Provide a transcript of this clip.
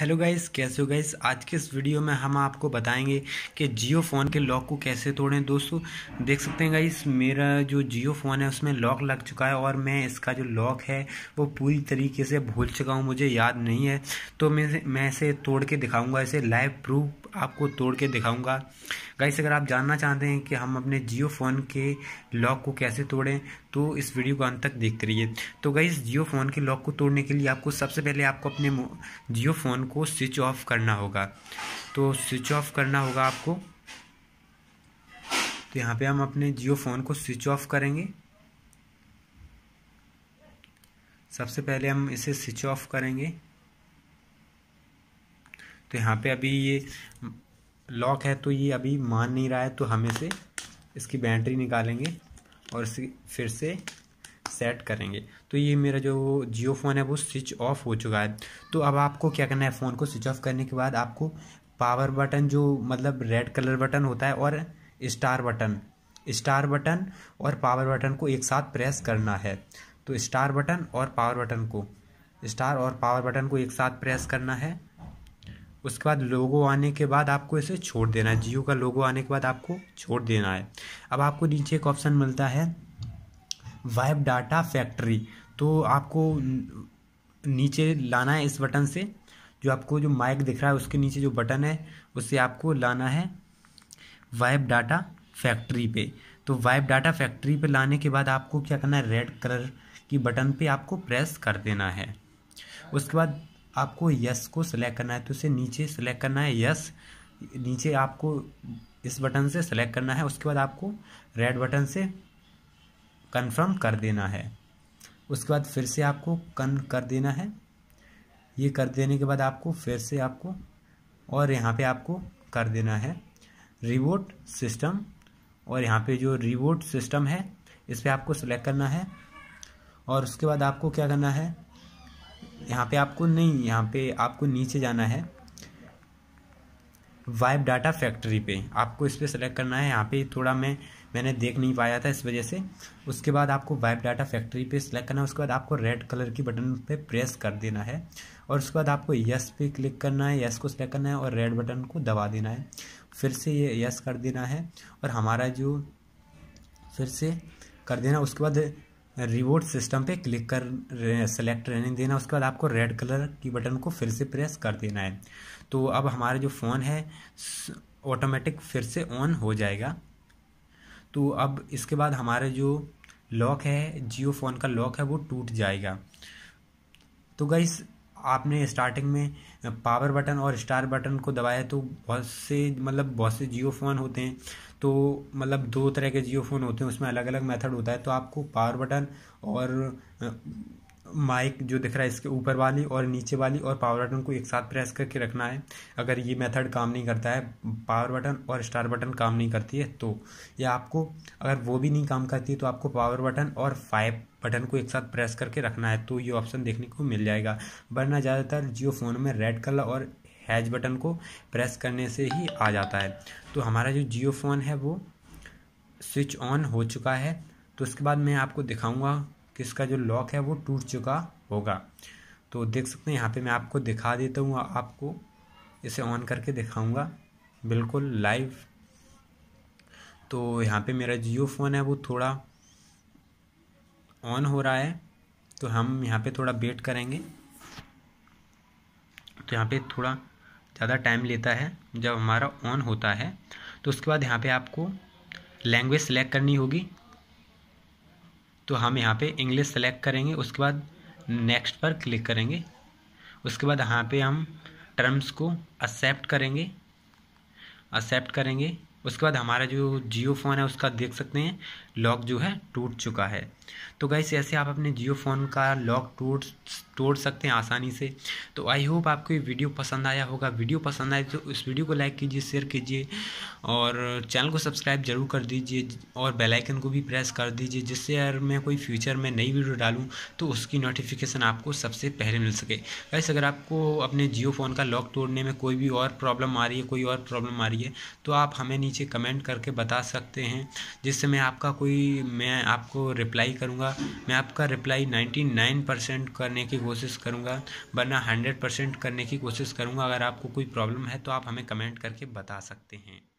hello guys कैसे हो guys आज के इस वीडियो में हम आपको बताएंगे कि जियो फ़ोन के लॉक को कैसे तोड़ें दोस्तों देख सकते हैं गाइस मेरा जो जियो फ़ोन है उसमें लॉक लग चुका है और मैं इसका जो लॉक है वो पूरी तरीके से भूल चुका हूँ मुझे याद नहीं है तो मैं मैं इसे तोड़ के दिखाऊंगा इसे लाइव प्रूफ आपको तोड़ के दिखाऊँगा गाइस अगर आप जानना चाहते हैं कि हम अपने जियो फ़ोन के लॉक को कैसे तोड़ें तो इस वीडियो को अंत तक देखते रहिए तो इस जियो फ़ोन के लॉक को तोड़ने के लिए आपको सबसे पहले आपको अपने जियो फ़ोन को स्विच ऑफ करना होगा तो स्विच ऑफ करना होगा आपको तो यहाँ पे हम अपने जियो फ़ोन को स्विच ऑफ करेंगे सबसे पहले हम इसे स्विच ऑफ करेंगे तो यहाँ पे अभी ये लॉक है तो ये अभी मान नहीं रहा है तो हम इसे इसकी बैटरी निकालेंगे और फिर से सेट करेंगे तो ये मेरा जो जियो फ़ोन है वो स्विच ऑफ हो चुका है तो अब आपको क्या करना है फ़ोन को स्विच ऑफ करने के बाद आपको पावर बटन जो मतलब रेड कलर बटन होता है और स्टार बटन स्टार बटन और पावर बटन को एक साथ प्रेस करना है तो स्टार बटन और पावर बटन को स्टार और पावर बटन को एक साथ प्रेस करना है उसके बाद लोगो आने के बाद आपको इसे छोड़ देना है जियो का लोगो आने के बाद आपको छोड़ देना है अब आपको नीचे एक ऑप्शन मिलता है वाइब डाटा फैक्ट्री तो आपको नीचे लाना है इस बटन से जो आपको जो माइक दिख रहा है उसके नीचे जो बटन है उसे आपको लाना है वाइब डाटा फैक्ट्री पे तो वाइब डाटा फैक्ट्री पे लाने के बाद आपको क्या करना है रेड कलर की बटन पे आपको प्रेस कर देना है उसके बाद आपको यस को सिलेक्ट करना है तो इसे नीचे सेलेक्ट करना है यस नीचे आपको इस बटन से सेलेक्ट करना है उसके बाद आपको रेड बटन से कंफर्म कर देना है उसके बाद फिर से आपको कन कर देना है ये कर देने के बाद आपको फिर से आपको और यहाँ पे आपको कर देना है रिवोट सिस्टम और यहाँ पे जो रिवोट सिस्टम है इस पर आपको सेलेक्ट करना है और उसके बाद आपको क्या करना है यहाँ पे आपको नहीं यहाँ पे आपको नीचे जाना है वाइब डाटा फैक्ट्री पे आपको इस पर सेलेक्ट करना है यहाँ पे थोड़ा मैं मैंने देख नहीं पाया था इस वजह से उसके बाद आपको वाइब डाटा फैक्ट्री पे सेलेक्ट करना है उसके बाद आपको रेड कलर की बटन पे प्रेस कर देना है और उसके बाद आपको यस पे क्लिक करना है यस को सिलेक्ट करना है और रेड बटन को दबा देना है फिर से ये यस कर देना है और हमारा जो फिर से कर देना उसके बाद रिवोट सिस्टम पे क्लिक कर सेलेक्ट रहने देना उसके बाद आपको रेड कलर की बटन को फिर से प्रेस कर देना है तो अब हमारा जो फ़ोन है ऑटोमेटिक फिर से ऑन हो जाएगा तो अब इसके बाद हमारे जो लॉक है जियो फ़ोन का लॉक है वो टूट जाएगा तो गई आपने स्टार्टिंग में पावर बटन और स्टार बटन को दबाया तो बहुत से मतलब बहुत से जियो फ़ोन होते हैं तो मतलब दो तरह के जियो फ़ोन होते हैं उसमें अलग अलग मेथड होता है तो आपको पावर बटन और माइक जो दिख रहा है इसके ऊपर वाली और नीचे वाली और पावर बटन को एक साथ प्रेस करके रखना है अगर ये मेथड काम नहीं करता है पावर बटन और स्टार बटन काम नहीं करती है तो या आपको अगर वो भी नहीं काम करती है तो आपको पावर बटन और फाइव बटन को एक साथ प्रेस करके रखना है तो ये ऑप्शन देखने को मिल जाएगा वरना ज़्यादातर जियो फ़ोन में रेड कलर और हैज बटन को प्रेस करने से ही आ जाता है तो हमारा जो जियो फ़ोन है वो स्विच ऑन हो चुका है तो उसके बाद मैं आपको दिखाऊंगा कि इसका जो लॉक है वो टूट चुका होगा तो देख सकते हैं यहाँ पे मैं आपको दिखा देता हूँ आपको इसे ऑन करके दिखाऊंगा बिल्कुल लाइव तो यहाँ पे मेरा जियो फ़ोन है वो थोड़ा ऑन हो रहा है तो हम यहाँ पे थोड़ा वेट करेंगे तो यहाँ पे थोड़ा ज़्यादा टाइम लेता है जब हमारा ऑन होता है तो उसके बाद यहाँ पे आपको लैंग्वेज सेलेक्ट करनी होगी तो हम यहाँ पे इंग्लिश सेलेक्ट करेंगे उसके बाद नेक्स्ट पर क्लिक करेंगे उसके बाद यहाँ पे हम टर्म्स को एक्सेप्ट करेंगे एक्सेप्ट करेंगे उसके बाद हमारा जो जियो फ़ोन है उसका देख सकते हैं लॉक जो है टूट चुका है तो गाइस ऐसे आप अपने जियो फ़ोन का लॉक टूट तोड़ सकते हैं आसानी से तो आई होप आपको ये वीडियो पसंद आया होगा वीडियो पसंद आए तो इस वीडियो को लाइक कीजिए शेयर कीजिए और चैनल को सब्सक्राइब जरूर कर दीजिए और बेल आइकन को भी प्रेस कर दीजिए जिससे अगर मैं कोई फ्यूचर में नई वीडियो डालूँ तो उसकी नोटिफिकेशन आपको सबसे पहले मिल सके वैसे अगर आपको अपने जियो फ़ोन का लॉक तोड़ने में कोई भी और प्रॉब्लम आ रही है कोई और प्रॉब्लम आ रही है तो आप हमें नीचे नीचे कमेंट करके बता सकते हैं जिससे मैं आपका कोई मैं आपको रिप्लाई करूँगा मैं आपका रिप्लाई नाइन्टी नाइन परसेंट करने की कोशिश करूँगा वरना हंड्रेड परसेंट करने की कोशिश करूँगा अगर आपको कोई प्रॉब्लम है तो आप हमें कमेंट करके बता सकते हैं